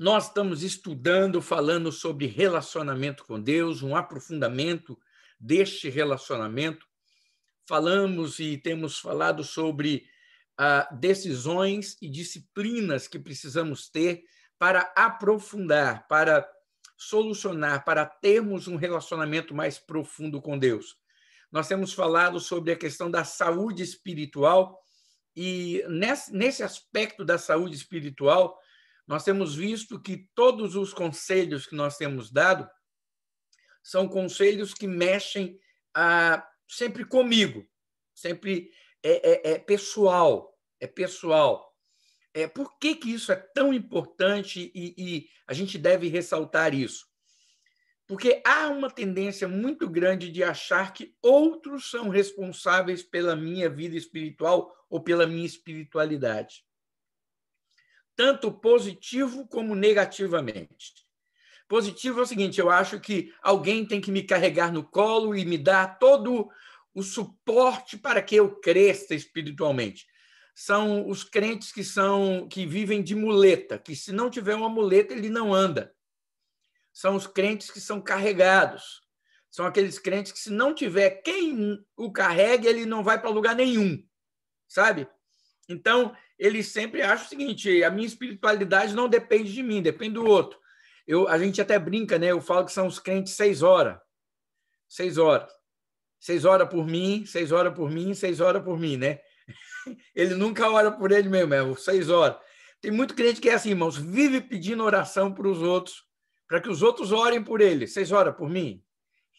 Nós estamos estudando, falando sobre relacionamento com Deus, um aprofundamento deste relacionamento. Falamos e temos falado sobre ah, decisões e disciplinas que precisamos ter para aprofundar, para solucionar, para termos um relacionamento mais profundo com Deus. Nós temos falado sobre a questão da saúde espiritual e nesse, aspecto da saúde espiritual, nós temos visto que todos os conselhos que nós temos dado são conselhos que mexem ah, sempre comigo, sempre é, é, é pessoal, é pessoal. É, por que, que isso é tão importante e, e a gente deve ressaltar isso? Porque há uma tendência muito grande de achar que outros são responsáveis pela minha vida espiritual ou pela minha espiritualidade tanto positivo como negativamente. Positivo é o seguinte: eu acho que alguém tem que me carregar no colo e me dar todo o suporte para que eu cresça espiritualmente. São os crentes que são que vivem de muleta, que se não tiver uma muleta ele não anda. São os crentes que são carregados. São aqueles crentes que se não tiver quem o carregue, ele não vai para lugar nenhum. Sabe? Então, ele sempre acha o seguinte: a minha espiritualidade não depende de mim, depende do outro. Eu, a gente até brinca, né? Eu falo que são os crentes seis horas. Seis horas. Seis horas por mim, seis horas por mim, seis horas por mim, né? Ele nunca ora por ele mesmo, é seis horas. Tem muito crente que é assim, irmãos, vive pedindo oração para os outros, para que os outros orem por ele. Seis horas por mim.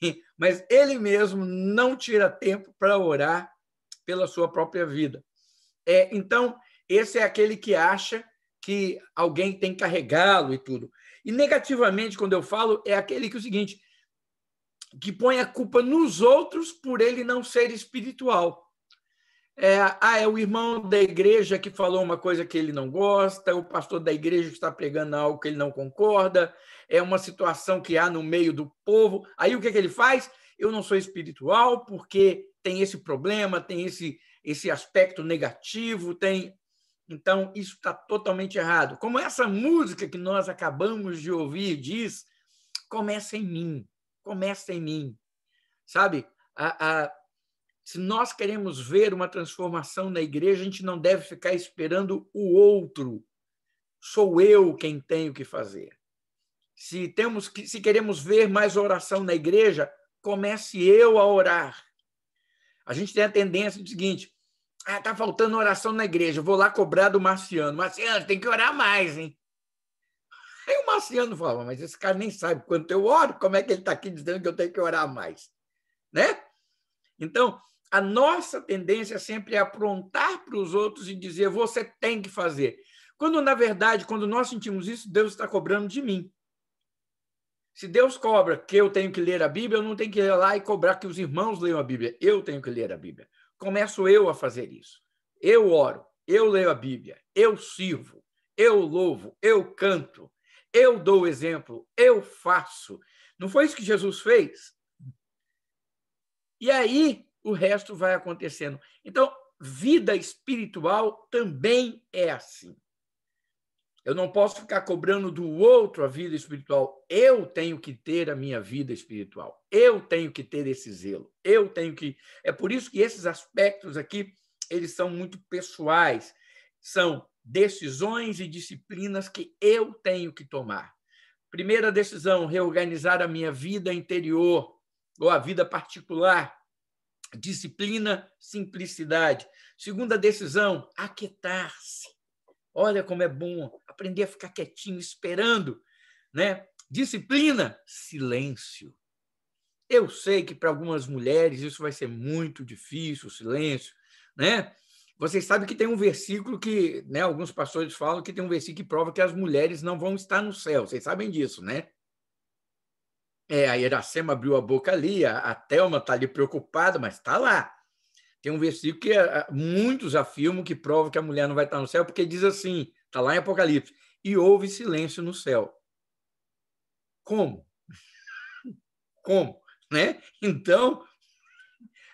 Mas ele mesmo não tira tempo para orar pela sua própria vida. É, então, esse é aquele que acha que alguém tem que carregá-lo e tudo. E negativamente, quando eu falo, é aquele que é o seguinte, que põe a culpa nos outros por ele não ser espiritual. É, ah, é o irmão da igreja que falou uma coisa que ele não gosta, o pastor da igreja que está pregando algo que ele não concorda, é uma situação que há no meio do povo. Aí o que, é que ele faz? Eu não sou espiritual porque tem esse problema, tem esse esse aspecto negativo, tem. Então, isso está totalmente errado. Como essa música que nós acabamos de ouvir diz, começa em mim, começa em mim. Sabe? A, a, se nós queremos ver uma transformação na igreja, a gente não deve ficar esperando o outro. Sou eu quem tenho que fazer. Se temos que, se queremos ver mais oração na igreja, comece eu a orar. A gente tem a tendência do seguinte: ah, tá faltando oração na igreja. Vou lá cobrar do Marciano. Marciano, tem que orar mais, hein? Aí o Marciano fala, mas esse cara nem sabe quanto eu oro, como é que ele está aqui dizendo que eu tenho que orar mais? Né? Então, a nossa tendência sempre é aprontar para os outros e dizer, você tem que fazer. Quando, na verdade, quando nós sentimos isso, Deus está cobrando de mim. Se Deus cobra que eu tenho que ler a Bíblia, eu não tenho que ir lá e cobrar que os irmãos leiam a Bíblia. Eu tenho que ler a Bíblia começo eu a fazer isso. Eu oro, eu leio a Bíblia, eu sirvo, eu louvo, eu canto, eu dou exemplo, eu faço. Não foi isso que Jesus fez? E aí o resto vai acontecendo. Então, vida espiritual também é assim. Eu não posso ficar cobrando do outro a vida espiritual. Eu tenho que ter a minha vida espiritual. Eu tenho que ter esse zelo. Eu tenho que. É por isso que esses aspectos aqui eles são muito pessoais. São decisões e disciplinas que eu tenho que tomar. Primeira decisão: reorganizar a minha vida interior ou a vida particular. Disciplina, simplicidade. Segunda decisão: aquietar-se Olha como é bom aprender a ficar quietinho, esperando, né? Disciplina, silêncio. Eu sei que para algumas mulheres isso vai ser muito difícil, o silêncio, né? Vocês sabem que tem um versículo que, né, alguns pastores falam que tem um versículo que prova que as mulheres não vão estar no céu. Vocês sabem disso, né? É, a Iracema abriu a boca ali, a, a Thelma está ali preocupada, mas está lá tem um versículo que eh, eh, muitos afirmam que prova que a mulher não vai estar no céu, porque diz assim, está lá em Apocalipse, e houve silêncio no céu. Como? Como? Né? Então,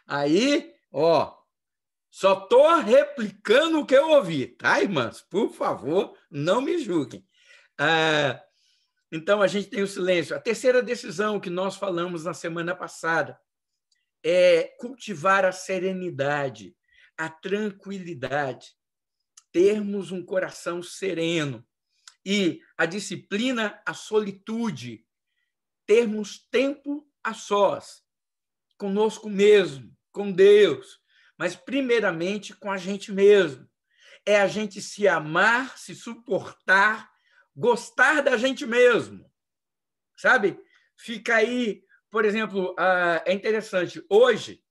aí, ó, só tô replicando o que eu ouvi, tá, irmãs? Por favor, não me julguem. Ah, então, a gente tem o silêncio. A terceira decisão que nós falamos na semana passada, é cultivar a serenidade, a tranquilidade, termos um coração sereno e a disciplina, a solitude, termos tempo a sós, conosco mesmo, com Deus, mas primeiramente com a gente mesmo. É a gente se amar, se suportar, gostar da gente mesmo. Sabe? Fica aí por exemplo, uh, é interessante. Hoje,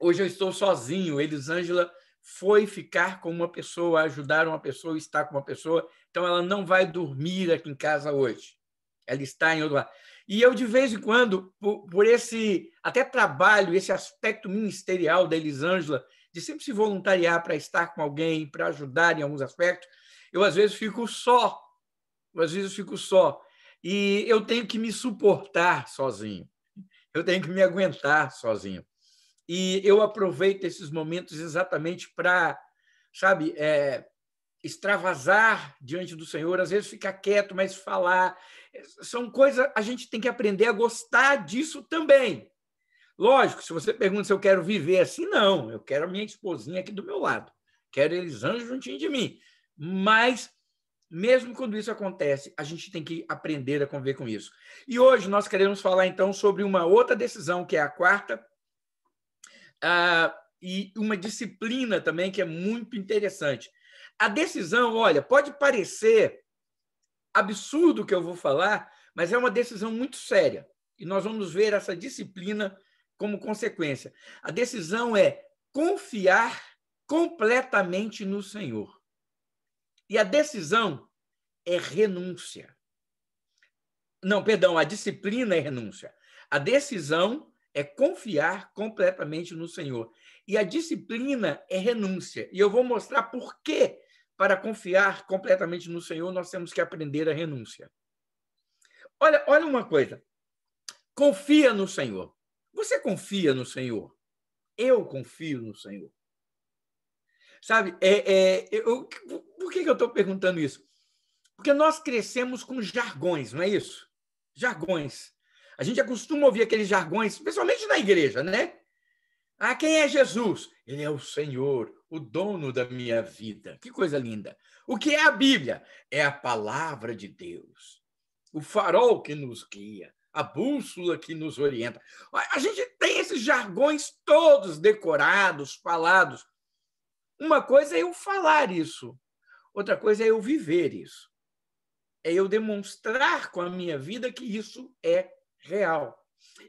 hoje eu estou sozinho. Elisângela foi ficar com uma pessoa, ajudar uma pessoa, estar com uma pessoa. Então, ela não vai dormir aqui em casa hoje. Ela está em outro lugar. E eu, de vez em quando, por, por esse até trabalho, esse aspecto ministerial da Elisângela, de sempre se voluntariar para estar com alguém, para ajudar em alguns aspectos, eu às vezes fico só. Eu, às vezes fico só. E eu tenho que me suportar sozinho eu tenho que me aguentar sozinho. E eu aproveito esses momentos exatamente para, sabe, é, extravasar diante do Senhor, às vezes ficar quieto, mas falar. São coisas, a gente tem que aprender a gostar disso também. Lógico, se você pergunta se eu quero viver assim, não, eu quero a minha esposinha aqui do meu lado, quero eles anjos juntinho de mim. Mas mesmo quando isso acontece, a gente tem que aprender a conviver com isso. E hoje nós queremos falar então sobre uma outra decisão, que é a quarta, uh, e uma disciplina também que é muito interessante. A decisão, olha, pode parecer absurdo o que eu vou falar, mas é uma decisão muito séria. E nós vamos ver essa disciplina como consequência. A decisão é confiar completamente no Senhor. E a decisão é renúncia. Não, perdão, a disciplina é renúncia. A decisão é confiar completamente no Senhor. E a disciplina é renúncia. E eu vou mostrar por que, para confiar completamente no Senhor, nós temos que aprender a renúncia. Olha, olha uma coisa. Confia no Senhor. Você confia no Senhor? Eu confio no Senhor. Sabe? É, é, eu, por que, que eu estou perguntando isso? Porque nós crescemos com jargões, não é isso? Jargões. A gente acostuma ouvir aqueles jargões, principalmente na igreja, né? Ah, quem é Jesus? Ele é o Senhor, o dono da minha vida. Que coisa linda. O que é a Bíblia? É a palavra de Deus. O farol que nos guia, a bússola que nos orienta. A gente tem esses jargões todos decorados, falados. Uma coisa é eu falar isso, outra coisa é eu viver isso. É eu demonstrar com a minha vida que isso é real.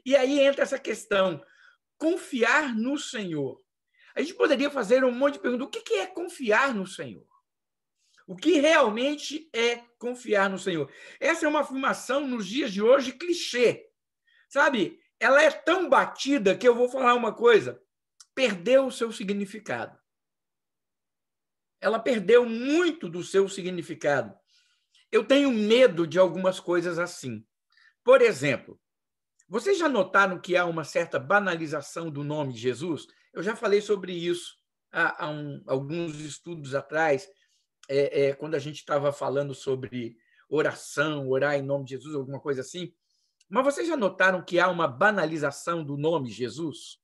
E aí entra essa questão: confiar no Senhor. A gente poderia fazer um monte de perguntas. O que é confiar no Senhor? O que realmente é confiar no Senhor? Essa é uma afirmação nos dias de hoje clichê. Sabe? Ela é tão batida que eu vou falar uma coisa: perdeu o seu significado ela perdeu muito do seu significado. Eu tenho medo de algumas coisas assim. Por exemplo, vocês já notaram que há uma certa banalização do nome de Jesus? Eu já falei sobre isso há, há um, alguns estudos atrás, é, é, quando a gente estava falando sobre oração, orar em nome de Jesus, alguma coisa assim. Mas vocês já notaram que há uma banalização do nome Jesus?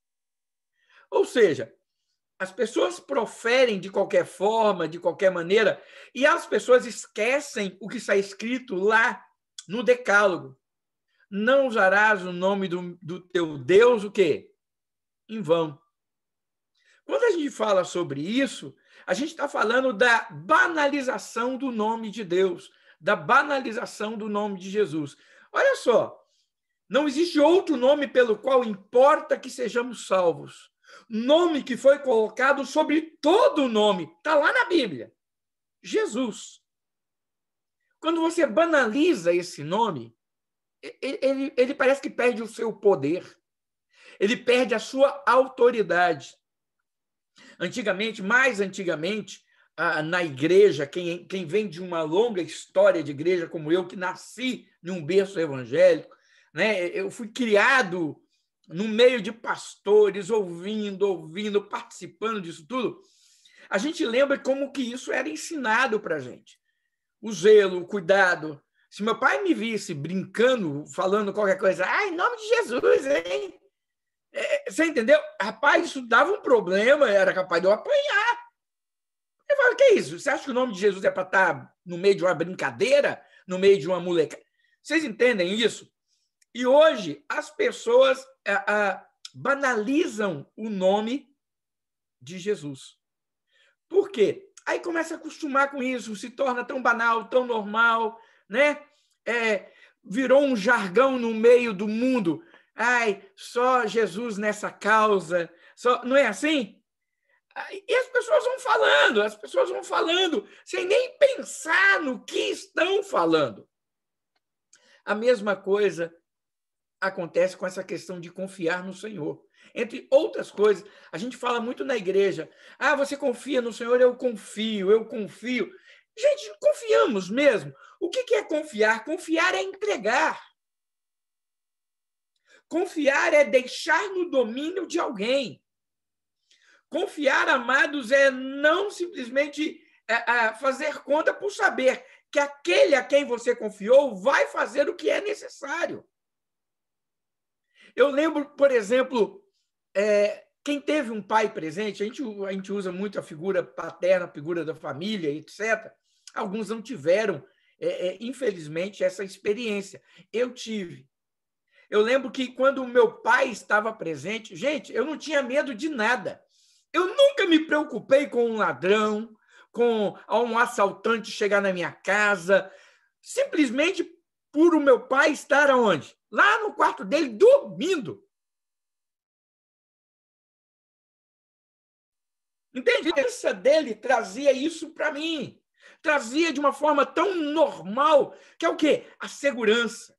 Ou seja, as pessoas proferem de qualquer forma, de qualquer maneira, e as pessoas esquecem o que está escrito lá no Decálogo. Não usarás o nome do, do teu Deus, o quê? Em vão. Quando a gente fala sobre isso, a gente está falando da banalização do nome de Deus, da banalização do nome de Jesus. Olha só, não existe outro nome pelo qual importa que sejamos salvos, Nome que foi colocado sobre todo o nome. Está lá na Bíblia. Jesus. Quando você banaliza esse nome, ele, ele parece que perde o seu poder. Ele perde a sua autoridade. Antigamente, mais antigamente, na igreja, quem, quem vem de uma longa história de igreja, como eu, que nasci num berço evangélico, né? eu fui criado no meio de pastores, ouvindo, ouvindo, participando disso tudo, a gente lembra como que isso era ensinado para a gente. O zelo, o cuidado. Se meu pai me visse brincando, falando qualquer coisa, ah, em nome de Jesus, hein? É, você entendeu? Rapaz, isso dava um problema, era capaz de eu apanhar. Eu falo, que é isso? Você acha que o nome de Jesus é para estar tá no meio de uma brincadeira, no meio de uma moleca? Vocês entendem isso? E hoje as pessoas a, eh, a, banalizam o nome de Jesus. Por quê? Aí começa a acostumar com isso, se torna tão banal, tão normal, né? É, virou um jargão no meio do mundo. Ai, só Jesus nessa causa. Só, não é assim? E as pessoas vão falando, as pessoas vão falando, sem nem pensar no que estão falando. A mesma coisa acontece com essa questão de confiar no Senhor. Entre outras coisas, a gente fala muito na igreja: ah, você confia no Senhor, eu confio, eu confio. Gente, confiamos mesmo. O que é confiar? Confiar é entregar. Confiar é deixar no domínio de alguém. Confiar, amados, é não simplesmente é, é, fazer conta por saber que aquele a quem você confiou vai fazer o que é necessário. Eu lembro, por exemplo, é, quem teve um pai presente, a gente, a gente usa muito a figura paterna, a figura da família, etc. Alguns não tiveram, é, é, infelizmente, essa experiência. Eu tive. Eu lembro que quando o meu pai estava presente, gente, eu não tinha medo de nada. Eu nunca me preocupei com um ladrão, com um assaltante chegar na minha casa, simplesmente por o meu pai estar onde? lá no quarto dele, dormindo. Entendi. A cabeça dele trazia isso para mim. Trazia de uma forma tão normal, que é o quê? A segurança.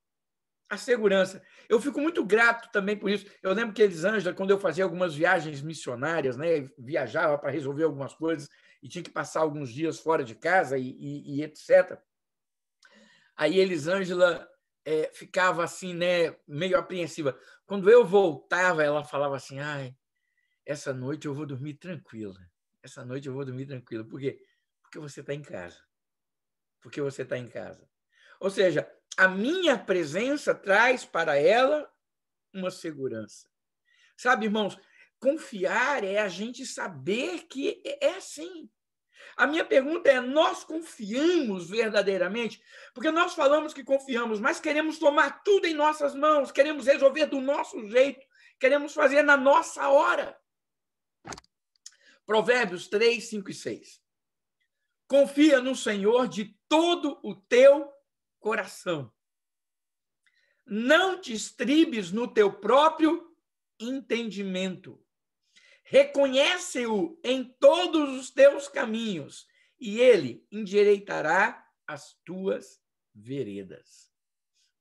A segurança. Eu fico muito grato também por isso. Eu lembro que Elisângela, quando eu fazia algumas viagens missionárias, né, viajava para resolver algumas coisas e tinha que passar alguns dias fora de casa e, e, e etc. Aí Elisângela é, ficava assim, né, meio apreensiva. Quando eu voltava, ela falava assim: "Ai, essa noite eu vou dormir tranquila. Essa noite eu vou dormir tranquila. Por quê? Porque você está em casa. Porque você está em casa. Ou seja, a minha presença traz para ela uma segurança. Sabe, irmãos, confiar é a gente saber que é, é assim. A minha pergunta é: nós confiamos verdadeiramente? Porque nós falamos que confiamos, mas queremos tomar tudo em nossas mãos, queremos resolver do nosso jeito, queremos fazer na nossa hora. Provérbios 3, 5 e 6. Confia no Senhor de todo o teu coração. Não te estribes no teu próprio entendimento. Reconhece-o em todos os teus caminhos, e ele endireitará as tuas veredas.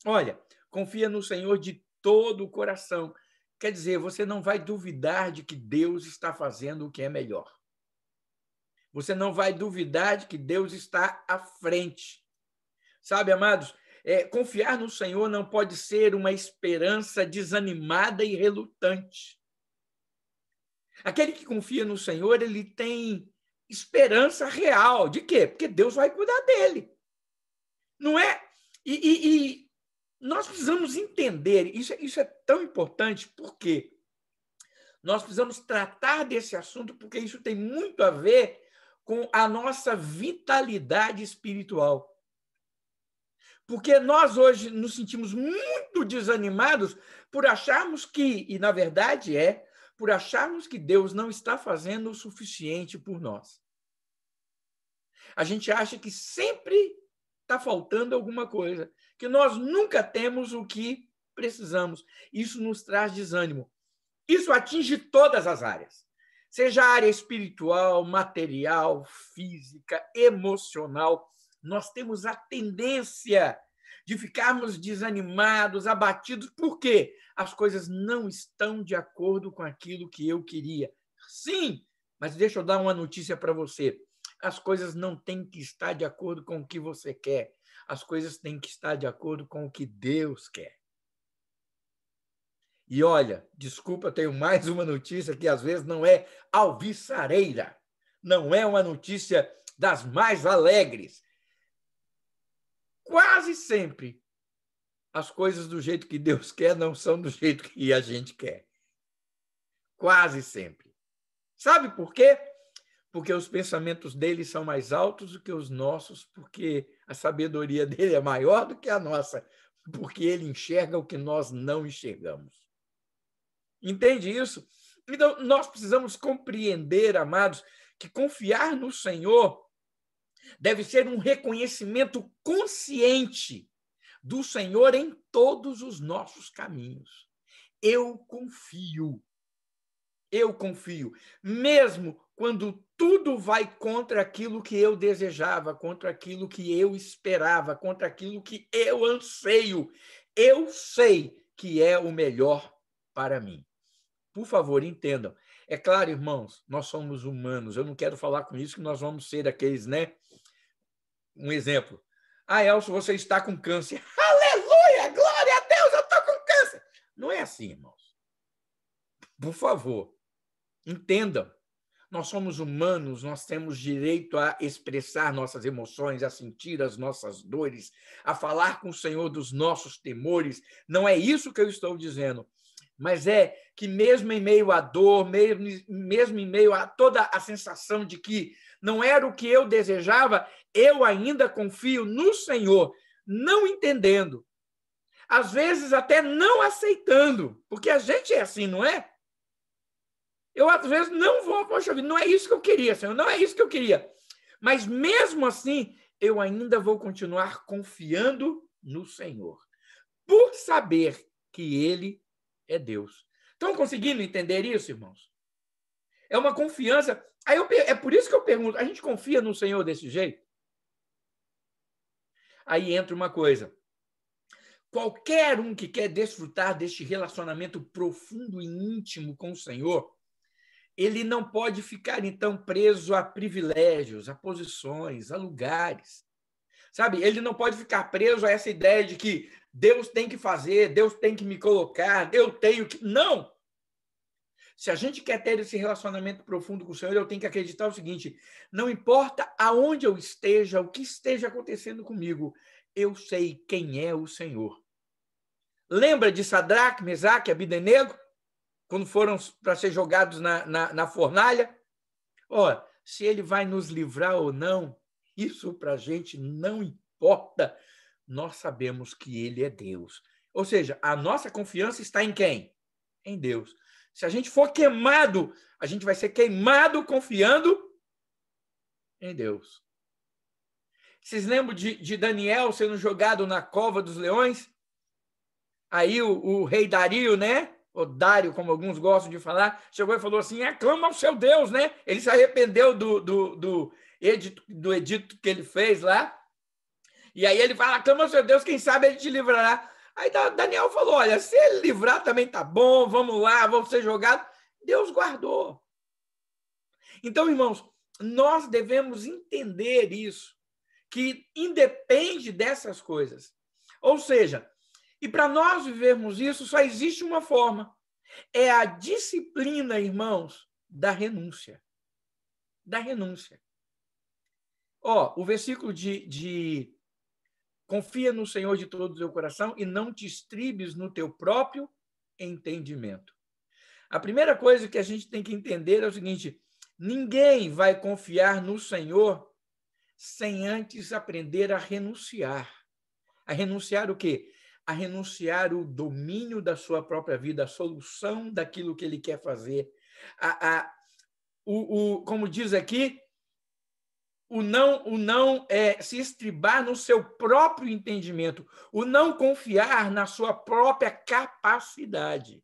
Olha, confia no Senhor de todo o coração. Quer dizer, você não vai duvidar de que Deus está fazendo o que é melhor. Você não vai duvidar de que Deus está à frente. Sabe, amados, é, confiar no Senhor não pode ser uma esperança desanimada e relutante. Aquele que confia no Senhor, ele tem esperança real. De quê? Porque Deus vai cuidar dele. Não é? E, e, e nós precisamos entender, isso, é, isso é tão importante, porque nós precisamos tratar desse assunto, porque isso tem muito a ver com a nossa vitalidade espiritual. Porque nós hoje nos sentimos muito desanimados por acharmos que, e na verdade é, por acharmos que Deus não está fazendo o suficiente por nós. A gente acha que sempre está faltando alguma coisa, que nós nunca temos o que precisamos. Isso nos traz desânimo. Isso atinge todas as áreas, seja a área espiritual, material, física, emocional. Nós temos a tendência de ficarmos desanimados, abatidos, porque as coisas não estão de acordo com aquilo que eu queria. Sim, mas deixa eu dar uma notícia para você. As coisas não têm que estar de acordo com o que você quer. As coisas têm que estar de acordo com o que Deus quer. E olha, desculpa, tenho mais uma notícia que às vezes não é alviçareira, não é uma notícia das mais alegres, quase sempre as coisas do jeito que Deus quer não são do jeito que a gente quer. Quase sempre. Sabe por quê? Porque os pensamentos dele são mais altos do que os nossos, porque a sabedoria dele é maior do que a nossa, porque ele enxerga o que nós não enxergamos. Entende isso? Então, nós precisamos compreender, amados, que confiar no Senhor deve ser um reconhecimento consciente do Senhor em todos os nossos caminhos. Eu confio. Eu confio, mesmo quando tudo vai contra aquilo que eu desejava, contra aquilo que eu esperava, contra aquilo que eu anseio. Eu sei que é o melhor para mim. Por favor, entendam. É claro, irmãos, nós somos humanos. Eu não quero falar com isso que nós vamos ser aqueles, né? um exemplo. Ah, Elcio, você está com câncer. Aleluia! Glória a Deus, eu estou com câncer! Não é assim, irmãos. Por favor, entendam. Nós somos humanos, nós temos direito a expressar nossas emoções, a sentir as nossas dores, a falar com o Senhor dos nossos temores. Não é isso que eu estou dizendo, mas é que mesmo em meio à dor, mesmo, mesmo em meio a toda a sensação de que não era o que eu desejava, eu ainda confio no Senhor, não entendendo. Às vezes até não aceitando, porque a gente é assim, não é? Eu às vezes não vou, poxa vida, não é isso que eu queria, Senhor, não é isso que eu queria. Mas mesmo assim, eu ainda vou continuar confiando no Senhor, por saber que Ele é Deus. Estão conseguindo entender isso, irmãos? É uma confiança Aí eu, é por isso que eu pergunto: a gente confia no Senhor desse jeito? Aí entra uma coisa. Qualquer um que quer desfrutar deste relacionamento profundo e íntimo com o Senhor, ele não pode ficar então preso a privilégios, a posições, a lugares. Sabe? Ele não pode ficar preso a essa ideia de que Deus tem que fazer, Deus tem que me colocar, eu tenho que. Não! Se a gente quer ter esse relacionamento profundo com o Senhor, eu tenho que acreditar o seguinte: não importa aonde eu esteja, o que esteja acontecendo comigo, eu sei quem é o Senhor. Lembra de Sadraque, Mesaque, Abidenego? Quando foram para ser jogados na, na, na fornalha? Ora, se ele vai nos livrar ou não, isso para a gente não importa. Nós sabemos que ele é Deus. Ou seja, a nossa confiança está em quem? Em Deus. Se a gente for queimado, a gente vai ser queimado confiando em Deus. Vocês lembram de, de Daniel sendo jogado na cova dos leões? Aí o, o rei Dario, né? O Dário, como alguns gostam de falar, chegou e falou assim: aclama ao seu Deus, né? Ele se arrependeu do, do, do, edito, do edito que ele fez lá. E aí ele fala: aclama ao seu Deus, quem sabe ele te livrará. Aí Daniel falou: olha, se ele livrar também tá bom, vamos lá, vamos ser jogados. Deus guardou. Então, irmãos, nós devemos entender isso, que independe dessas coisas. Ou seja, e para nós vivermos isso, só existe uma forma: é a disciplina, irmãos, da renúncia. Da renúncia. Ó, o versículo de, de Confia no Senhor de todo o teu coração e não te estribes no teu próprio entendimento. A primeira coisa que a gente tem que entender é o seguinte: ninguém vai confiar no Senhor sem antes aprender a renunciar. A renunciar o quê? A renunciar o domínio da sua própria vida, a solução daquilo que ele quer fazer. A, a, o, o, como diz aqui, o não, o não é, se estribar no seu próprio entendimento, o não confiar na sua própria capacidade.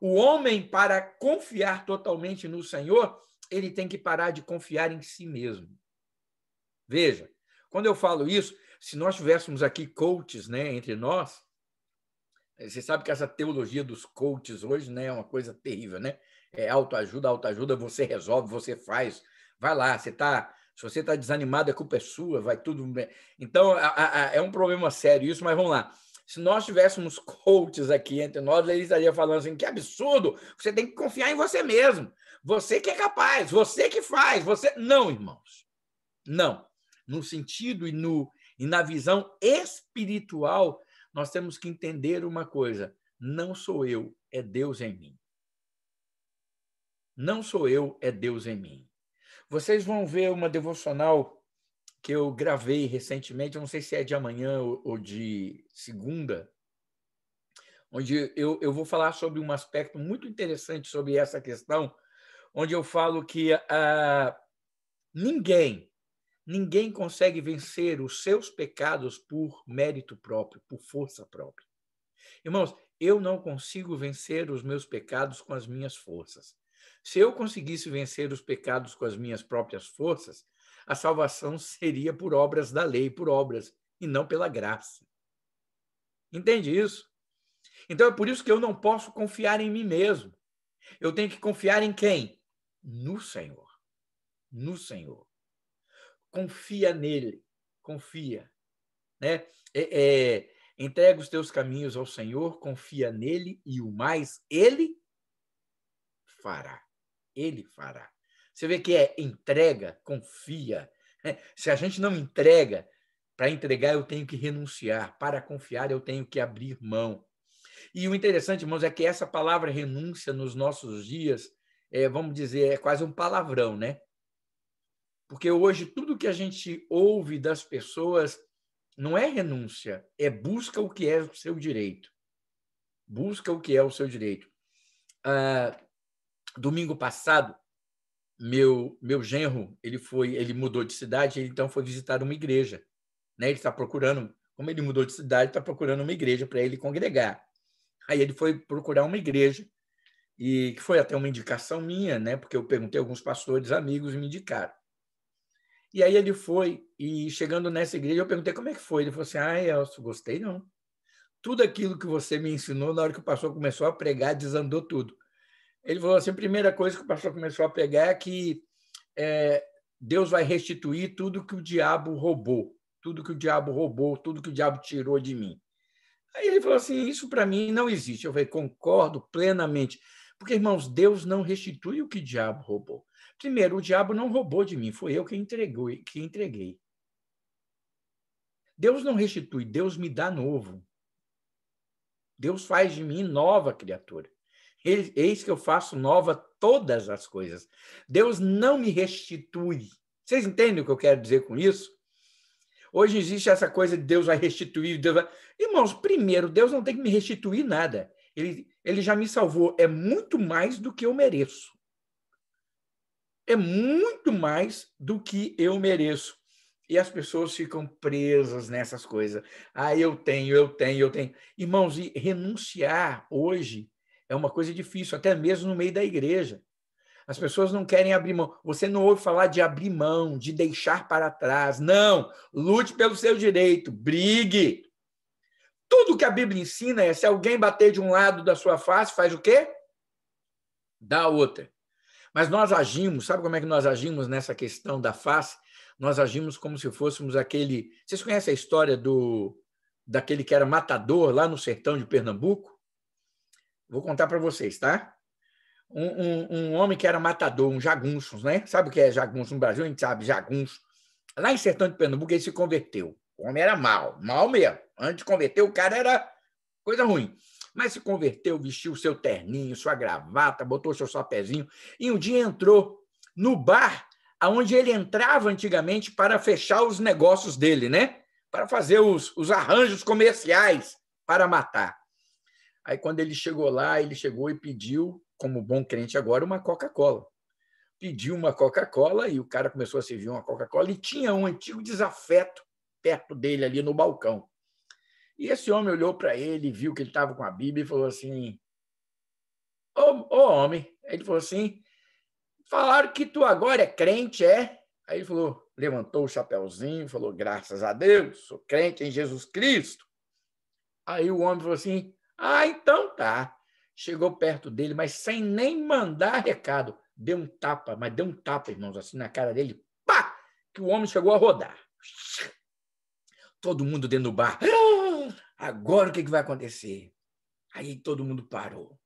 O homem, para confiar totalmente no Senhor, ele tem que parar de confiar em si mesmo. Veja, quando eu falo isso, se nós tivéssemos aqui coaches né, entre nós, eh, você sabe que essa teologia dos coaches hoje né, é uma coisa terrível, né? É autoajuda, autoajuda, você resolve, você faz, Vai lá, você está. Se você está desanimado, a culpa é sua, vai tudo bem. Então, a, a, é um problema sério isso, mas vamos lá. Se nós tivéssemos coaches aqui entre nós, eles estariam falando assim: que absurdo! Você tem que confiar em você mesmo. Você que é capaz, você que faz, você. Não, irmãos. Não. No sentido e, no, e na visão espiritual, nós temos que entender uma coisa: não sou eu, é Deus em mim. Não sou eu, é Deus em mim. Vocês vão ver uma devocional que eu gravei recentemente, eu não sei se é de amanhã ou de segunda, onde eu, eu vou falar sobre um aspecto muito interessante sobre essa questão, onde eu falo que ah, ninguém, ninguém consegue vencer os seus pecados por mérito próprio, por força própria. Irmãos, eu não consigo vencer os meus pecados com as minhas forças. Se eu conseguisse vencer os pecados com as minhas próprias forças, a salvação seria por obras da lei, por obras, e não pela graça. Entende isso? Então é por isso que eu não posso confiar em mim mesmo. Eu tenho que confiar em quem? No Senhor. No Senhor. Confia nele. Confia. Né? É, é, entrega os teus caminhos ao Senhor, confia nele e o mais ele fará ele fará. Você vê que é entrega, confia. É, se a gente não entrega, para entregar eu tenho que renunciar, para confiar eu tenho que abrir mão. E o interessante, irmãos, é que essa palavra renúncia nos nossos dias, é, vamos dizer, é quase um palavrão, né? Porque hoje tudo que a gente ouve das pessoas não é renúncia, é busca o que é o seu direito. Busca o que é o seu direito. Ah, domingo passado, meu meu genro, ele foi, ele mudou de cidade, ele então foi visitar uma igreja, né? Ele está procurando, como ele mudou de cidade, está procurando uma igreja para ele congregar. Aí ele foi procurar uma igreja e que foi até uma indicação minha, né? Porque eu perguntei a alguns pastores amigos e me indicaram. E aí ele foi e chegando nessa igreja eu perguntei como é que foi, ele falou assim: "Ah, Elcio, gostei não. Tudo aquilo que você me ensinou na hora que o pastor começou a pregar desandou tudo." Ele falou assim: a primeira coisa que o pastor começou a pegar é que é, Deus vai restituir tudo que o diabo roubou, tudo que o diabo roubou, tudo que o diabo tirou de mim. Aí ele falou assim: Isso para mim não existe. Eu falei: Concordo plenamente. Porque, irmãos, Deus não restitui o que o diabo roubou. Primeiro, o diabo não roubou de mim, foi eu que, entregou, que entreguei. Deus não restitui, Deus me dá novo. Deus faz de mim nova criatura. Eis que eu faço nova todas as coisas. Deus não me restitui. Vocês entendem o que eu quero dizer com isso? Hoje existe essa coisa de Deus vai restituir. Deus vai... Irmãos, primeiro, Deus não tem que me restituir nada. Ele, ele já me salvou. É muito mais do que eu mereço. É muito mais do que eu mereço. E as pessoas ficam presas nessas coisas. Ah, eu tenho, eu tenho, eu tenho. Irmãos, e renunciar hoje é uma coisa difícil, até mesmo no meio da igreja. As pessoas não querem abrir mão. Você não ouve falar de abrir mão, de deixar para trás. Não. Lute pelo seu direito. Brigue. Tudo que a Bíblia ensina é: se alguém bater de um lado da sua face, faz o quê? Dá outra. Mas nós agimos, sabe como é que nós agimos nessa questão da face? Nós agimos como se fôssemos aquele. Vocês conhecem a história do daquele que era matador lá no sertão de Pernambuco? Vou contar para vocês, tá? Um, um, um, homem que era matador, um jagunço, né? Sabe o que é jagunço no Brasil? A gente sabe, jagunço. Lá em Sertão de Pernambuco, ele se converteu. O homem era mal, mal mesmo. Antes de converter, o cara era coisa ruim. Mas se converteu, vestiu seu terninho, sua gravata, botou seu sapezinho e um dia entrou no bar aonde ele entrava antigamente para fechar os negócios dele, né? Para fazer os, os arranjos comerciais para matar. Aí, quando ele chegou lá, ele chegou e pediu, como bom crente agora, uma Coca-Cola. Pediu uma Coca-Cola e o cara começou a servir uma Coca-Cola e tinha um antigo desafeto perto dele, ali no balcão. E esse homem olhou para ele, viu que ele estava com a Bíblia e falou assim: Ô homem". Aí homem, ele falou assim: falaram que tu agora é crente, é? Aí ele falou, levantou o chapéuzinho, falou: graças a Deus, sou crente em Jesus Cristo. Aí o homem falou assim: ah, então tá. Chegou perto dele, mas sem nem mandar recado. Deu um tapa, mas deu um tapa, irmãos, assim na cara dele, pá! Que o homem chegou a rodar. Todo mundo dentro do bar. Agora o que, que vai acontecer? Aí todo mundo parou.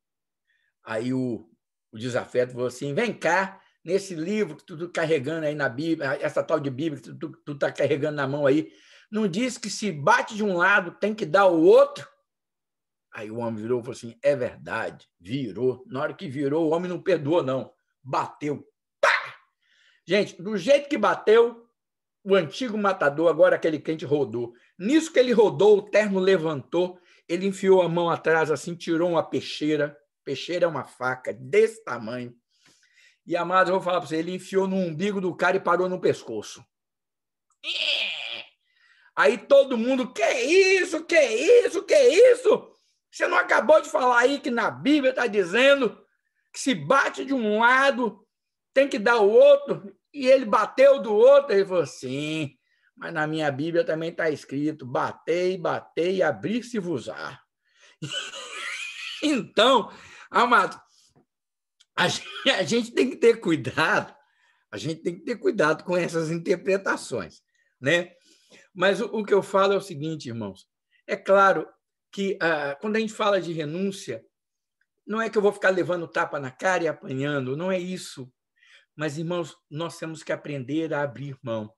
Aí o, o desafeto falou assim: vem cá, nesse livro que tu, tu tá carregando aí na Bíblia, essa tal de Bíblia que tu, tu, tu tá carregando na mão aí, não diz que se bate de um lado tem que dar o outro? Aí o homem virou e falou assim: é verdade, virou. Na hora que virou, o homem não perdoou, não. Bateu. Pá! Gente, do jeito que bateu, o antigo matador, agora aquele quente, rodou. Nisso que ele rodou, o terno levantou, ele enfiou a mão atrás, assim, tirou uma peixeira. Peixeira é uma faca desse tamanho. E, amado, eu vou falar para você, ele enfiou no umbigo do cara e parou no pescoço. É! Aí todo mundo, que isso, que isso, que isso? Você não acabou de falar aí que na Bíblia está dizendo que se bate de um lado, tem que dar o outro, e ele bateu do outro. Ele falou: sim, mas na minha Bíblia também está escrito: batei, batei, abrir-se-vos-á. então, amado, a gente, a gente tem que ter cuidado, a gente tem que ter cuidado com essas interpretações, né? Mas o, o que eu falo é o seguinte, irmãos: é claro, que ah, quando a gente fala de renúncia, não é que eu vou ficar levando tapa na cara e apanhando, não é isso. Mas, irmãos, nós temos que aprender a abrir mão.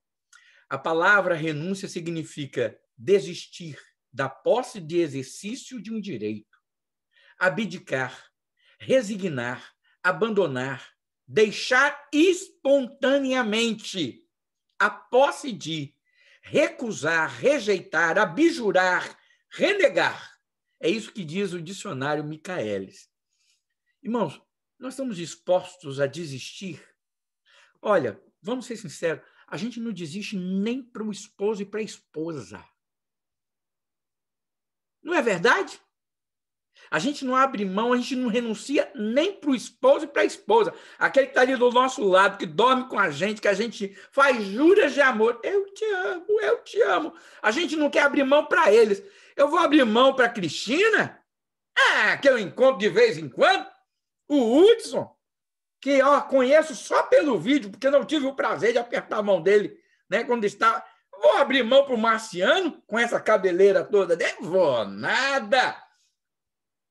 A palavra renúncia significa desistir da posse de exercício de um direito, abdicar, resignar, abandonar, deixar espontaneamente a posse de recusar, rejeitar, abjurar, renegar é isso que diz o dicionário Michaelis. Irmãos, nós estamos dispostos a desistir? Olha, vamos ser sinceros, a gente não desiste nem para o esposo e para a esposa. Não é verdade? A gente não abre mão, a gente não renuncia nem para o esposo e para a esposa. Aquele que está ali do nosso lado, que dorme com a gente, que a gente faz juras de amor. Eu te amo, eu te amo. A gente não quer abrir mão para eles. Eu vou abrir mão para Cristina? Ah, que eu encontro de vez em quando? O Hudson, que ó, conheço só pelo vídeo, porque não tive o prazer de apertar a mão dele né, quando estava. Vou abrir mão para o Marciano com essa cabeleira toda? dele? Né? Vou nada!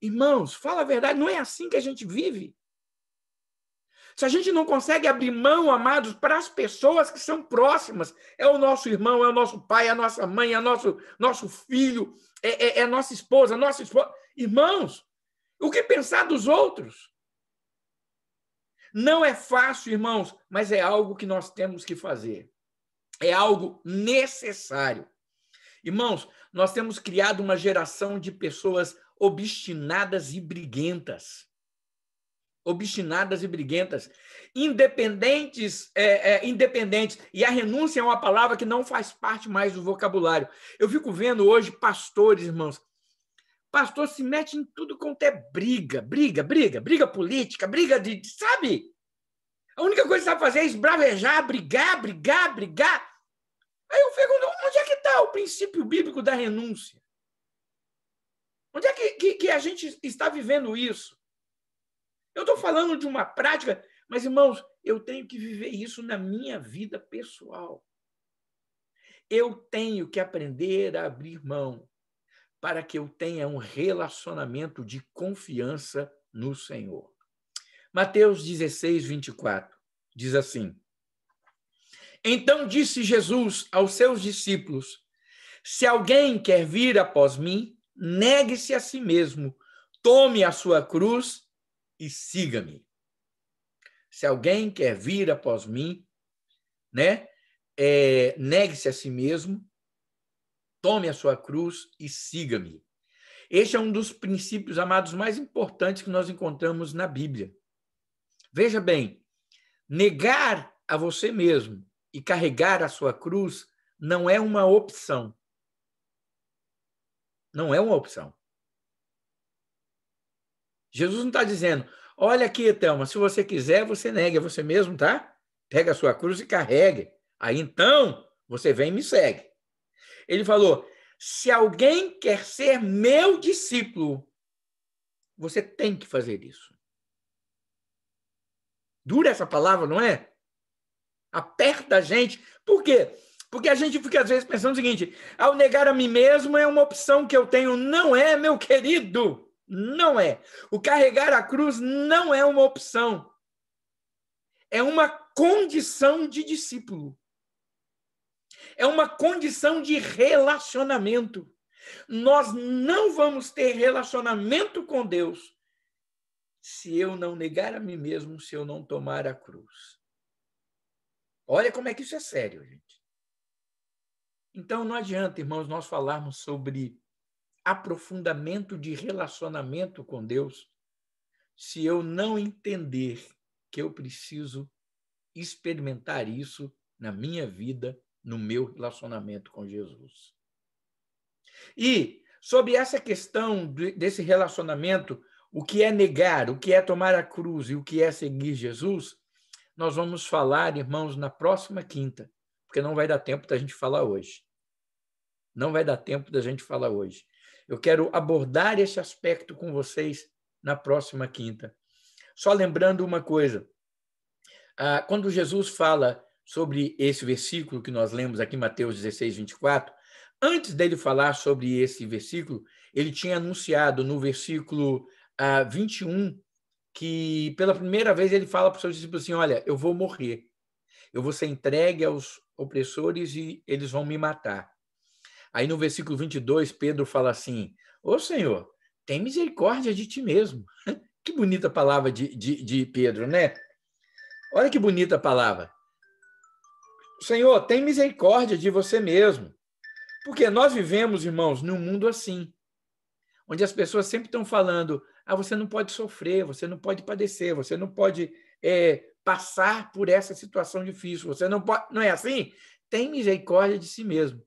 Irmãos, fala a verdade, não é assim que a gente vive. Se a gente não consegue abrir mão, amados, para as pessoas que são próximas, é o nosso irmão, é o nosso pai, é a nossa mãe, é o nosso, nosso filho, é, é, é nossa esposa, nossa esposa. Irmãos, o que pensar dos outros? Não é fácil, irmãos, mas é algo que nós temos que fazer. É algo necessário. Irmãos, nós temos criado uma geração de pessoas obstinadas e briguentas obstinadas e briguentas, independentes, é, é, independentes. E a renúncia é uma palavra que não faz parte mais do vocabulário. Eu fico vendo hoje pastores, irmãos. Pastor se mete em tudo quanto é briga, briga, briga, briga política, briga de, sabe? A única coisa que sabe fazer é esbravejar, brigar, brigar, brigar. Aí eu pergunto, onde é que está o princípio bíblico da renúncia? Onde é que, que, que a gente está vivendo isso? Eu estou falando de uma prática, mas, irmãos, eu tenho que viver isso na minha vida pessoal. Eu tenho que aprender a abrir mão para que eu tenha um relacionamento de confiança no Senhor. Mateus 16, 24 diz assim: Então disse Jesus aos seus discípulos: Se alguém quer vir após mim, negue-se a si mesmo, tome a sua cruz e siga-me. Se alguém quer vir após mim, né? É, Negue-se a si mesmo, tome a sua cruz e siga-me. Este é um dos princípios, amados, mais importantes que nós encontramos na Bíblia. Veja bem, negar a você mesmo e carregar a sua cruz não é uma opção. Não é uma opção. Jesus não está dizendo, olha aqui, Thelma, se você quiser, você nega é você mesmo, tá? Pega a sua cruz e carregue. Aí então, você vem e me segue. Ele falou, se alguém quer ser meu discípulo, você tem que fazer isso. Dura essa palavra, não é? Aperta a gente. Por quê? Porque a gente fica às vezes pensando o seguinte: ao negar a mim mesmo é uma opção que eu tenho. Não é, meu querido. Não é. O carregar a cruz não é uma opção. É uma condição de discípulo. É uma condição de relacionamento. Nós não vamos ter relacionamento com Deus se eu não negar a mim mesmo, se eu não tomar a cruz. Olha como é que isso é sério, gente. Então não adianta, irmãos, nós falarmos sobre aprofundamento de relacionamento com Deus se eu não entender que eu preciso experimentar isso na minha vida, no meu relacionamento com Jesus. E sobre essa questão desse relacionamento, o que é negar, o que é tomar a cruz e o que é seguir Jesus, nós vamos falar, irmãos, na próxima quinta, porque não vai dar tempo da gente falar hoje. Não vai dar tempo da gente falar hoje. Eu quero abordar esse aspecto com vocês na próxima quinta. Só lembrando uma coisa: ah, quando Jesus fala sobre esse versículo que nós lemos aqui, Mateus 16, 24, antes dele falar sobre esse versículo, ele tinha anunciado no versículo 21 ah, que pela primeira vez ele fala para os seus discípulos assim: Olha, eu vou morrer, eu vou ser entregue aos opressores e eles vão me matar. Aí no versículo 22, Pedro fala assim: Ô Senhor, tem misericórdia de ti mesmo. Que bonita palavra de, de, de Pedro, né? Olha que bonita palavra. Senhor, tem misericórdia de você mesmo. Porque nós vivemos, irmãos, num mundo assim, onde as pessoas sempre estão falando: ah, você não pode sofrer, você não pode padecer, você não pode é, passar por essa situação difícil, você não pode. Não é assim? Tem misericórdia de si mesmo.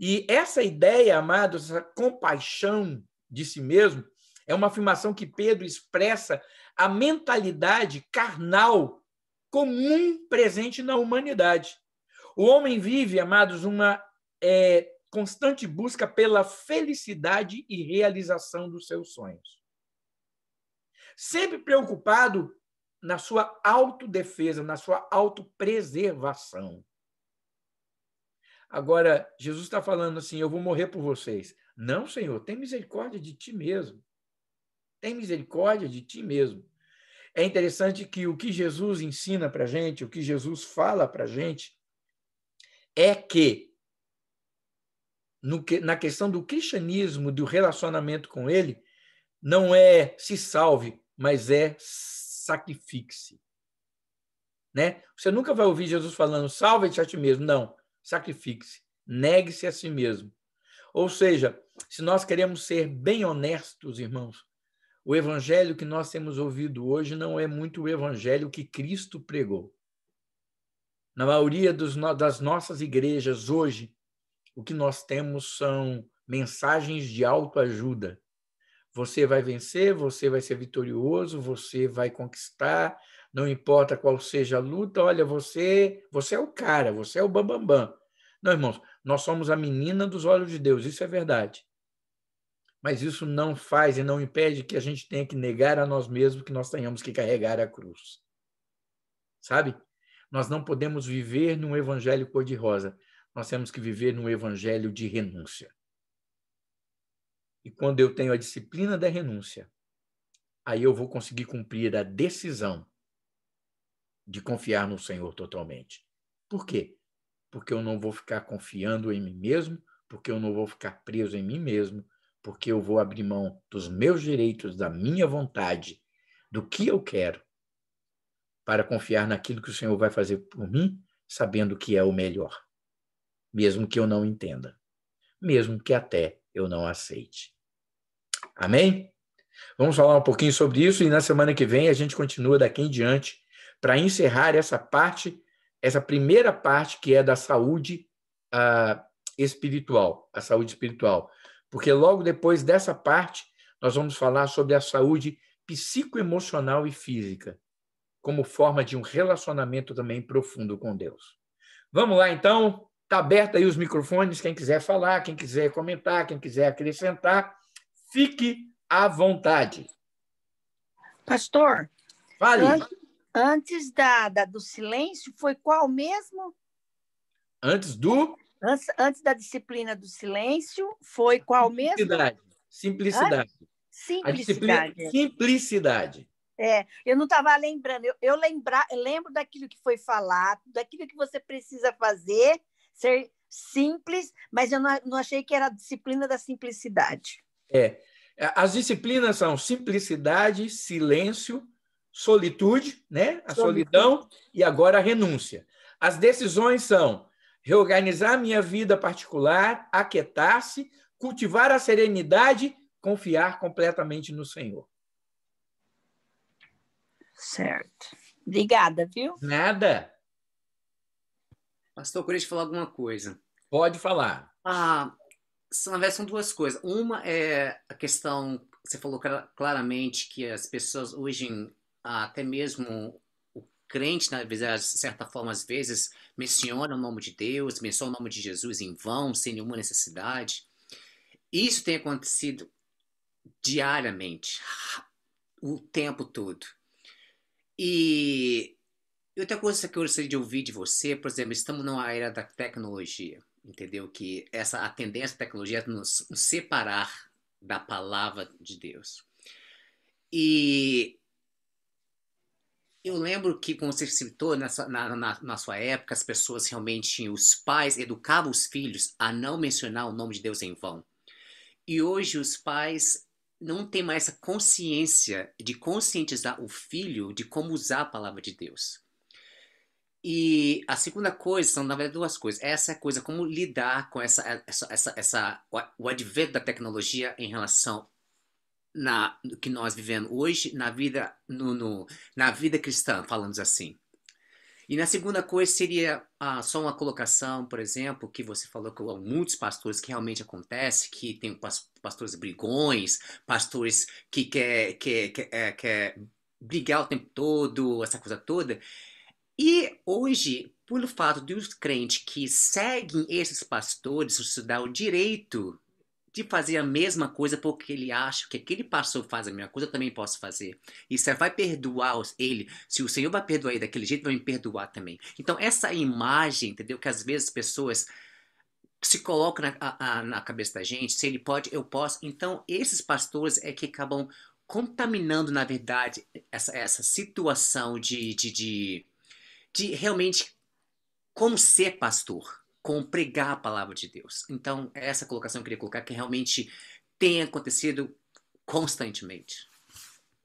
E essa ideia, amados, essa compaixão de si mesmo, é uma afirmação que Pedro expressa a mentalidade carnal comum presente na humanidade. O homem vive, amados, uma é, constante busca pela felicidade e realização dos seus sonhos. Sempre preocupado na sua autodefesa, na sua autopreservação. Agora, Jesus está falando assim: eu vou morrer por vocês. Não, Senhor, tem misericórdia de ti mesmo. Tem misericórdia de ti mesmo. É interessante que o que Jesus ensina para a gente, o que Jesus fala para a gente, é que, no que, na questão do cristianismo, do relacionamento com Ele, não é se salve, mas é sacrifique-se. Né? Você nunca vai ouvir Jesus falando salve-te a ti mesmo. Não sacrifique-se, negue-se a si mesmo. Ou seja, se nós queremos ser bem honestos, irmãos, o evangelho que nós temos ouvido hoje não é muito o evangelho que Cristo pregou. Na maioria dos, das nossas igrejas hoje, o que nós temos são mensagens de autoajuda. Você vai vencer, você vai ser vitorioso, você vai conquistar, não importa qual seja a luta, olha, você, você é o cara, você é o bambambam. Bam, bam. Não, irmãos, nós somos a menina dos olhos de Deus, isso é verdade. Mas isso não faz e não impede que a gente tenha que negar a nós mesmos que nós tenhamos que carregar a cruz. Sabe? Nós não podemos viver num evangelho cor-de-rosa. Nós temos que viver num evangelho de renúncia. E quando eu tenho a disciplina da renúncia, aí eu vou conseguir cumprir a decisão de confiar no Senhor totalmente. Por quê? porque eu não vou ficar confiando em mim mesmo, porque eu não vou ficar preso em mim mesmo, porque eu vou abrir mão dos meus direitos, da minha vontade, do que eu quero, para confiar naquilo que o Senhor vai fazer por mim, sabendo que é o melhor, mesmo que eu não entenda, mesmo que até eu não aceite. Amém? Vamos falar um pouquinho sobre isso e na semana que vem a gente continua daqui em diante para encerrar essa parte essa primeira parte que é da saúde ah, espiritual, a saúde espiritual, porque logo depois dessa parte nós vamos falar sobre a saúde psicoemocional e física, como forma de um relacionamento também profundo com Deus. Vamos lá então, Está aberto aí os microfones, quem quiser falar, quem quiser comentar, quem quiser acrescentar, fique à vontade. Pastor, Fale. Antes, Antes da, da do silêncio, foi qual mesmo? Antes do? Antes, antes da disciplina do silêncio, foi qual mesmo? Simplicidade. Simplicidade. É simplicidade. Disciplina... simplicidade. É, eu não estava lembrando. Eu, eu, lembra, eu lembro daquilo que foi falado, daquilo que você precisa fazer, ser simples, mas eu não, não achei que era a disciplina da simplicidade. É. As disciplinas são simplicidade, silêncio, solitude, né? a solidão e agora a renúncia. As decisões são reorganizar minha vida particular, aquietar-se, cultivar a serenidade, confiar completamente no Senhor. Certo. Obrigada, viu? Nada. Pastor, eu queria te falar alguma coisa. Pode falar. Ah, se na verdade são duas coisas. Uma é a questão, você falou claramente que as pessoas hoje até mesmo o crente, na né, de certa forma, às vezes, menciona o nome de Deus, menciona o nome de Jesus em vão, sem nenhuma necessidade. Isso tem acontecido diariamente, o tempo todo. E outra coisa que eu gostaria de ouvir de você, por exemplo, estamos numa era da tecnologia, entendeu? Que essa a tendência da tecnologia é nos, nos separar da palavra de Deus. E eu lembro que, como você citou, nessa, na, na, na, sua época, as pessoas realmente, os pais educavam os filhos a não mencionar o nome de Deus em vão. E hoje os pais não têm mais essa consciência de conscientizar o filho de como usar a palavra de Deus. E a segunda coisa são, na verdade, duas coisas. Essa é a coisa como lidar com essa, essa, essa, essa o advento da tecnologia em relação na que nós vivemos hoje na vida no, no na vida cristã, falamos assim. E na segunda coisa seria ah, só uma colocação, por exemplo, que você falou que muitos pastores que realmente acontece, que tem pastores brigões, pastores que quer, que quer, é, quer brigar o tempo todo, essa coisa toda. E hoje, pelo fato de os crentes que seguem esses pastores, isso dá o direito de fazer a mesma coisa porque ele acha que aquele pastor faz a mesma coisa, eu também posso fazer. E você vai perdoar ele. Se o Senhor vai perdoar ele daquele jeito, vai me perdoar também. Então, essa imagem, entendeu? Que às vezes as pessoas se colocam na, a, na cabeça da gente, se ele pode, eu posso. Então, esses pastores é que acabam contaminando, na verdade, essa, essa situação de, de, de, de realmente como ser pastor com pregar a palavra de Deus. Então, é essa colocação eu queria colocar que realmente tem acontecido constantemente.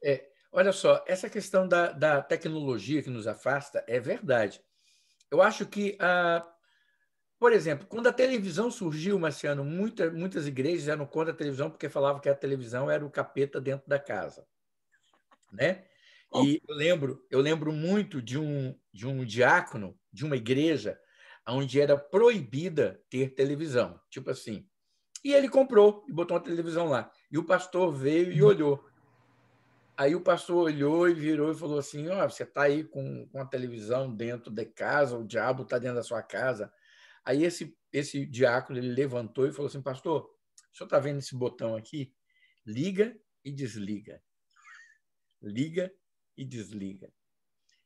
É, olha só, essa questão da, da tecnologia que nos afasta é verdade. Eu acho que, a ah, por exemplo, quando a televisão surgiu, Marciano, muita, muitas igrejas eram contra a televisão porque falavam que a televisão era o capeta dentro da casa. Né? E eu lembro, eu lembro muito de um, de um diácono de uma igreja onde era proibida ter televisão, tipo assim. E ele comprou e botou uma televisão lá. E o pastor veio e uhum. olhou. Aí o pastor olhou e virou e falou assim: Ó, oh, você está aí com, com a televisão dentro de casa, o diabo está dentro da sua casa. Aí esse, esse diácono ele levantou e falou assim: Pastor, o senhor está vendo esse botão aqui? Liga e desliga. Liga e desliga.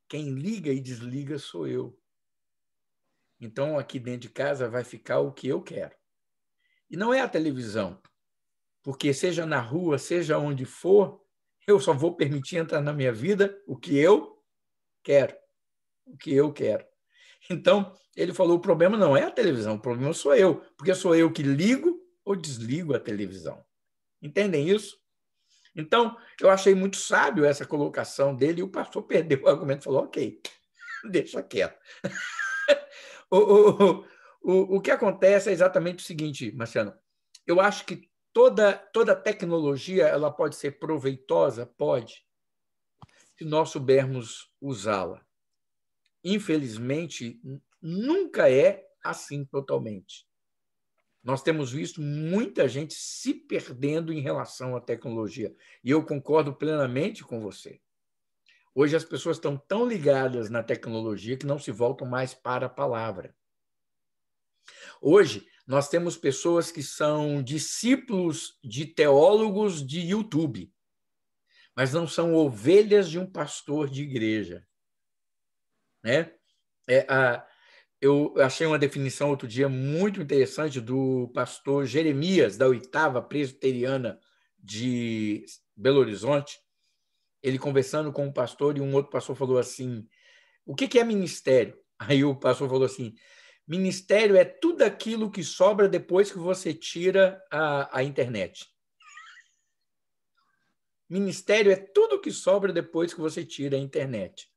Quem liga e desliga sou eu. Então, aqui dentro de casa vai ficar o que eu quero. E não é a televisão, porque seja na rua, seja onde for, eu só vou permitir entrar na minha vida o que eu quero. O que eu quero. Então, ele falou: o problema não é a televisão, o problema sou eu, porque sou eu que ligo ou desligo a televisão. Entendem isso? Então, eu achei muito sábio essa colocação dele e o pastor perdeu o argumento, falou: ok, deixa quieto. O, o, o, o que acontece é exatamente o seguinte, Marciano. Eu acho que toda, toda tecnologia ela pode ser proveitosa, pode, se nós soubermos usá-la. Infelizmente, nunca é assim totalmente. Nós temos visto muita gente se perdendo em relação à tecnologia. E eu concordo plenamente com você. Hoje as pessoas estão tão ligadas na tecnologia que não se voltam mais para a palavra. Hoje nós temos pessoas que são discípulos de teólogos de YouTube, mas não são ovelhas de um pastor de igreja. Né? É, a, eu achei uma definição outro dia muito interessante do pastor Jeremias, da oitava presbiteriana de Belo Horizonte, ele conversando com um pastor e um outro pastor falou assim: O que, que é ministério? Aí o pastor falou assim: Ministério é tudo aquilo que sobra depois que você tira a, a internet. Ministério é tudo que sobra depois que você tira a internet.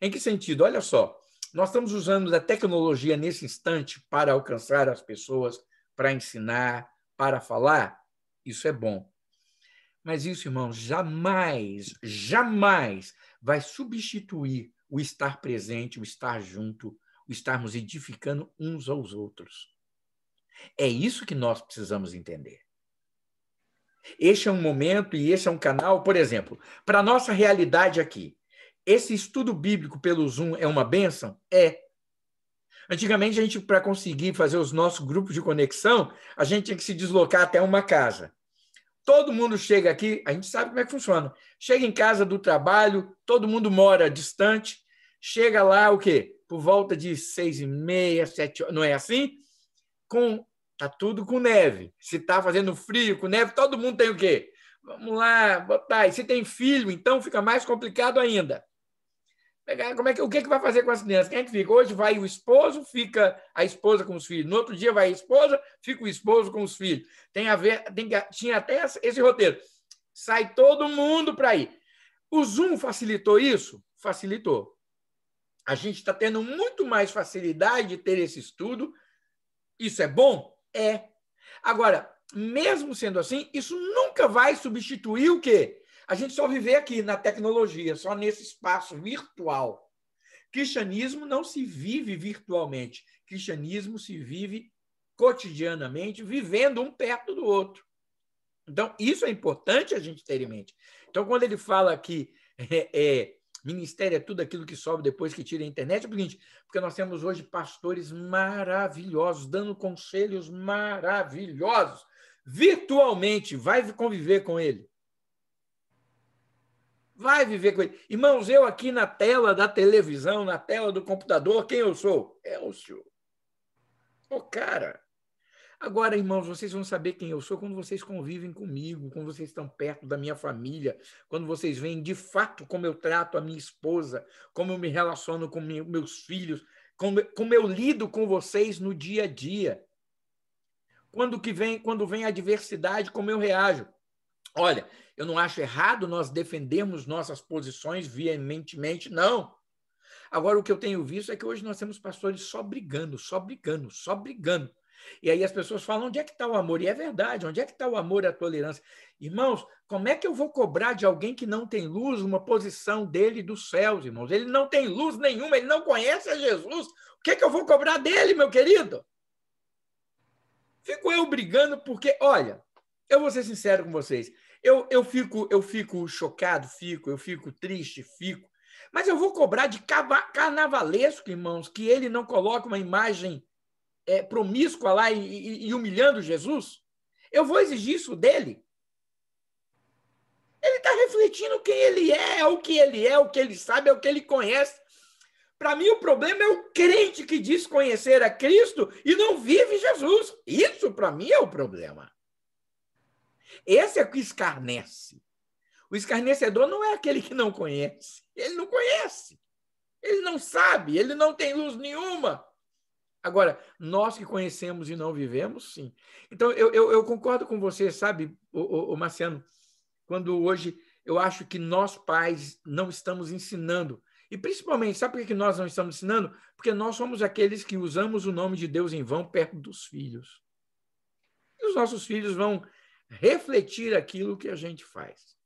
Em que sentido? Olha só, nós estamos usando a tecnologia nesse instante para alcançar as pessoas, para ensinar, para falar. Isso é bom. Mas isso, irmãos, jamais, jamais vai substituir o estar presente, o estar junto, o estarmos edificando uns aos outros. É isso que nós precisamos entender. Este é um momento e este é um canal, por exemplo, para a nossa realidade aqui. Esse estudo bíblico pelo Zoom é uma benção? É. Antigamente, a gente, para conseguir fazer os nossos grupos de conexão, a gente tinha que se deslocar até uma casa. Todo mundo chega aqui, a gente sabe como é que funciona. Chega em casa do trabalho, todo mundo mora distante, chega lá o quê? Por volta de seis e meia, sete horas, não é assim? Com tá tudo com neve. Se tá fazendo frio com neve, todo mundo tem o quê? Vamos lá, botar. E se tem filho, então fica mais complicado ainda. Como é que, o que, é que vai fazer com as crianças? Quem é que fica? Hoje vai o esposo, fica a esposa com os filhos. No outro dia vai a esposa, fica o esposo com os filhos. Tem a ver, tem que, tinha até esse roteiro. Sai todo mundo para ir. O Zoom facilitou isso? Facilitou. A gente está tendo muito mais facilidade de ter esse estudo. Isso é bom? É. Agora, mesmo sendo assim, isso nunca vai substituir o quê? A gente só vive aqui na tecnologia, só nesse espaço virtual. Cristianismo não se vive virtualmente. Cristianismo se vive cotidianamente, vivendo um perto do outro. Então, isso é importante a gente ter em mente. Então, quando ele fala que é, é, ministério é tudo aquilo que sobe depois que tira a internet, é o seguinte, porque nós temos hoje pastores maravilhosos, dando conselhos maravilhosos, virtualmente, vai conviver com ele. Vai viver com ele. Irmãos, eu aqui na tela da televisão, na tela do computador, quem eu sou? É O O cara. Agora, irmãos, vocês vão saber quem eu sou quando vocês convivem comigo, quando vocês estão perto da minha família, quando vocês veem de fato como eu trato a minha esposa, como eu me relaciono com meus filhos, como, como eu lido com vocês no dia a dia. Quando que vem, quando vem a adversidade, como eu reajo. Olha, eu não acho errado nós defendemos nossas posições veementemente, não. Agora, o que eu tenho visto é que hoje nós temos pastores só brigando, só brigando, só brigando. E aí as pessoas falam: onde é que está o amor? E é verdade, onde é que está o amor e a tolerância? Irmãos, como é que eu vou cobrar de alguém que não tem luz uma posição dele dos céus, irmãos? Ele não tem luz nenhuma, ele não conhece a Jesus. O que é que eu vou cobrar dele, meu querido? Fico eu brigando porque, olha, eu vou ser sincero com vocês. Eu, eu, fico, eu fico chocado, fico, eu fico triste, fico. Mas eu vou cobrar de carnavalesco, irmãos, que ele não coloca uma imagem é, promíscua lá e, e, e humilhando Jesus. Eu vou exigir isso dele. Ele está refletindo quem ele é, é, o que ele é, o que ele sabe, é o que ele conhece. Para mim, o problema é o crente que diz conhecer a Cristo e não vive Jesus. Isso, para mim, é o problema. Esse é que escarnece. O escarnecedor não é aquele que não conhece. Ele não conhece. Ele não sabe, ele não tem luz nenhuma. Agora, nós que conhecemos e não vivemos, sim. Então, eu, eu, eu concordo com você, sabe, o, o, o Marciano, quando hoje eu acho que nós, pais, não estamos ensinando. E principalmente, sabe por que nós não estamos ensinando? Porque nós somos aqueles que usamos o nome de Deus em vão perto dos filhos. E os nossos filhos vão refletir aquilo que a gente faz.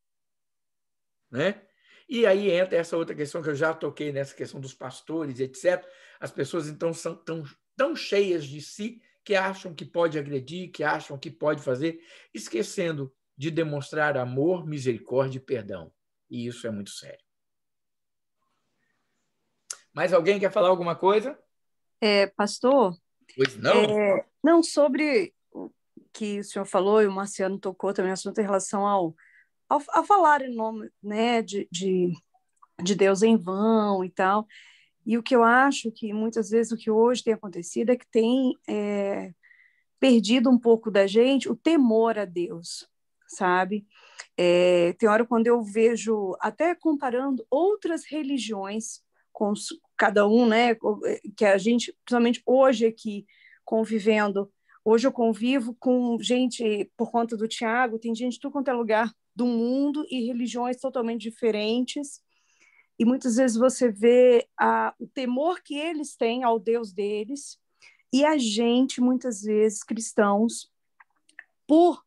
Né? E aí entra essa outra questão que eu já toquei nessa questão dos pastores, etc. As pessoas então são tão, tão cheias de si que acham que pode agredir, que acham que pode fazer, esquecendo de demonstrar amor, misericórdia e perdão. E isso é muito sério. Mais alguém quer falar alguma coisa? É, pastor? Pois não? É, não, sobre que o senhor falou e o Marciano tocou também o assunto em relação ao, ao a falar em nome né, de, de, de Deus em vão e tal. E o que eu acho que muitas vezes o que hoje tem acontecido é que tem é, perdido um pouco da gente o temor a Deus, sabe? É, tem hora quando eu vejo, até comparando outras religiões, com cada um, né? É, que a gente, principalmente hoje aqui, convivendo Hoje eu convivo com gente, por conta do Tiago, tem gente de tudo quanto é lugar do mundo e religiões totalmente diferentes. E muitas vezes você vê a, o temor que eles têm ao Deus deles e a gente, muitas vezes, cristãos, por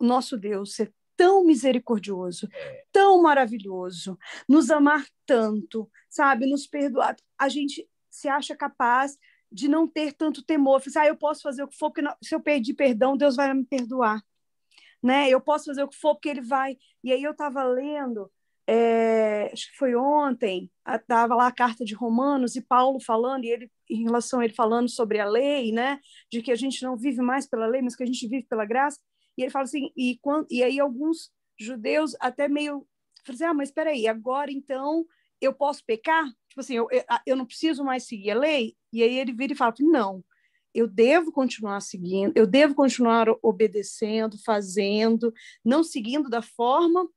nosso Deus ser tão misericordioso, é. tão maravilhoso, nos amar tanto, sabe, nos perdoar. A gente se acha capaz de não ter tanto temor. Eu, assim, ah, eu posso fazer o que for, porque não, se eu pedir perdão, Deus vai me perdoar. Né? Eu posso fazer o que for, porque Ele vai. E aí eu estava lendo, é, acho que foi ontem, estava lá a carta de Romanos e Paulo falando, e ele, em relação a ele falando sobre a lei, né? de que a gente não vive mais pela lei, mas que a gente vive pela graça. E ele fala assim, e, quando, e aí alguns judeus até meio. Falam assim, ah, mas espera aí, agora então eu posso pecar? tipo assim, eu, eu não preciso mais seguir a lei? E aí ele vira e fala, não, eu devo continuar seguindo, eu devo continuar obedecendo, fazendo, não seguindo da forma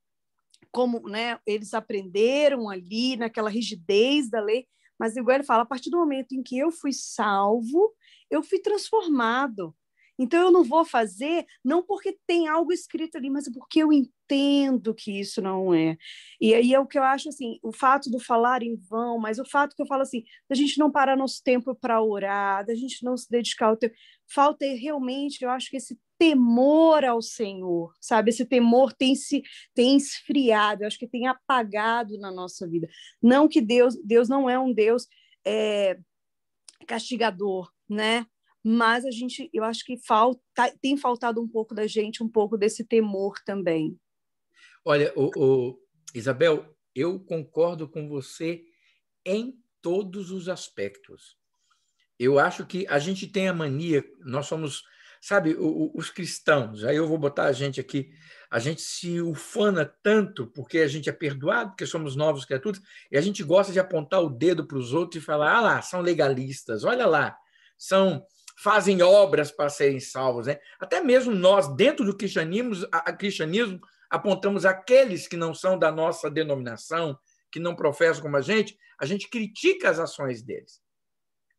como né, eles aprenderam ali, naquela rigidez da lei, mas igual ele fala, a partir do momento em que eu fui salvo, eu fui transformado. Então eu não vou fazer não porque tem algo escrito ali, mas é porque eu entendo que isso não é. E aí é o que eu acho assim, o fato do falar em vão, mas o fato que eu falo assim, da gente não parar nosso tempo para orar, da gente não se dedicar ao tempo, falta é realmente, eu acho que esse temor ao Senhor, sabe? Esse temor tem se tem esfriado, eu acho que tem apagado na nossa vida. Não que Deus, Deus não é um Deus é, castigador, né? mas a gente, eu acho que falta, tá, tem faltado um pouco da gente, um pouco desse temor também. Olha, o, o, Isabel, eu concordo com você em todos os aspectos. Eu acho que a gente tem a mania, nós somos, sabe, o, os cristãos, aí eu vou botar a gente aqui, a gente se ufana tanto porque a gente é perdoado, porque somos novos criaturas, e a gente gosta de apontar o dedo para os outros e falar: ah lá, são legalistas, olha lá, são fazem obras para serem salvos. Né? Até mesmo nós, dentro do cristianismo, a, a cristianismo, apontamos aqueles que não são da nossa denominação, que não professam como a gente, a gente critica as ações deles.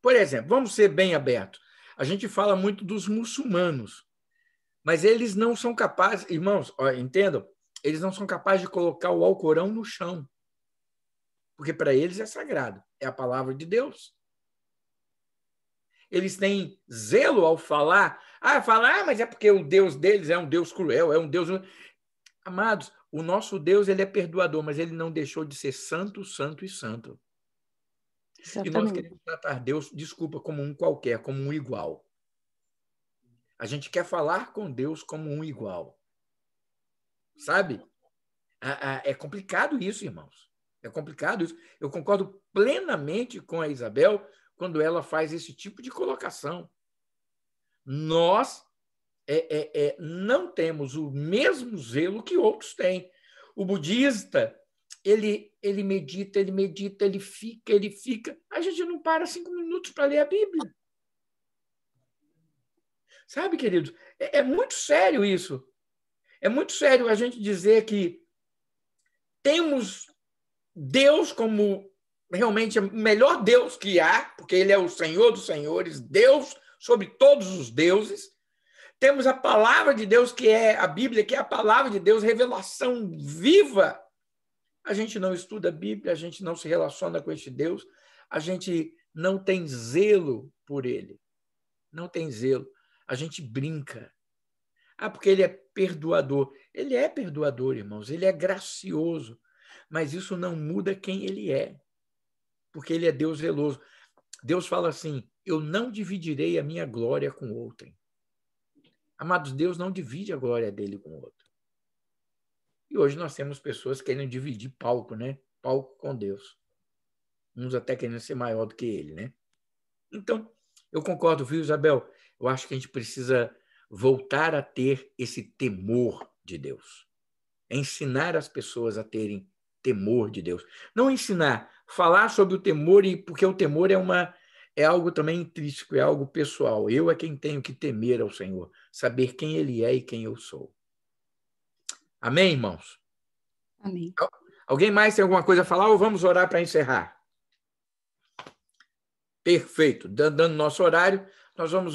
Por exemplo, vamos ser bem abertos. A gente fala muito dos muçulmanos, mas eles não são capazes, irmãos, ó, entendam, eles não são capazes de colocar o Alcorão no chão, porque para eles é sagrado, é a palavra de Deus eles têm zelo ao falar. Ah, falar, ah, mas é porque o Deus deles é um Deus cruel, é um Deus. Amados, o nosso Deus ele é perdoador, mas ele não deixou de ser santo, santo e santo. Exatamente. E nós queremos tratar Deus, desculpa, como um qualquer, como um igual. A gente quer falar com Deus como um igual. Sabe? É complicado isso, irmãos. É complicado isso. Eu concordo plenamente com a Isabel quando ela faz esse tipo de colocação. Nós é, é, é, não temos o mesmo zelo que outros têm. O budista, ele, ele medita, ele medita, ele fica, ele fica. A gente não para cinco minutos para ler a Bíblia. Sabe, queridos? É, é, muito sério isso. É muito sério a gente dizer que temos Deus como realmente o é melhor Deus que há, porque Ele é o Senhor dos Senhores, Deus sobre todos os deuses. Temos a palavra de Deus, que é a Bíblia, que é a palavra de Deus, revelação viva. A gente não estuda a Bíblia, a gente não se relaciona com este Deus, a gente não tem zelo por ele. Não tem zelo. A gente brinca. Ah, porque ele é perdoador. Ele é perdoador, irmãos, ele é gracioso. Mas isso não muda quem ele é porque ele é Deus zeloso. Deus fala assim: Eu não dividirei a minha glória com outrem. Amados, Deus não divide a glória dele com outro. E hoje nós temos pessoas querendo dividir palco, né? Palco com Deus. Uns até querendo ser maior do que ele, né? Então, eu concordo, viu, Isabel? Eu acho que a gente precisa voltar a ter esse temor de Deus. É ensinar as pessoas a terem temor de Deus. Não ensinar falar sobre o temor, e porque o temor é uma é algo também intrínseco, é algo pessoal. Eu é quem tenho que temer ao Senhor, saber quem Ele é e quem eu sou. Amém, irmãos? Amém. Alguém mais tem alguma coisa a falar ou vamos orar para encerrar? Perfeito. Dando nosso horário, nós vamos.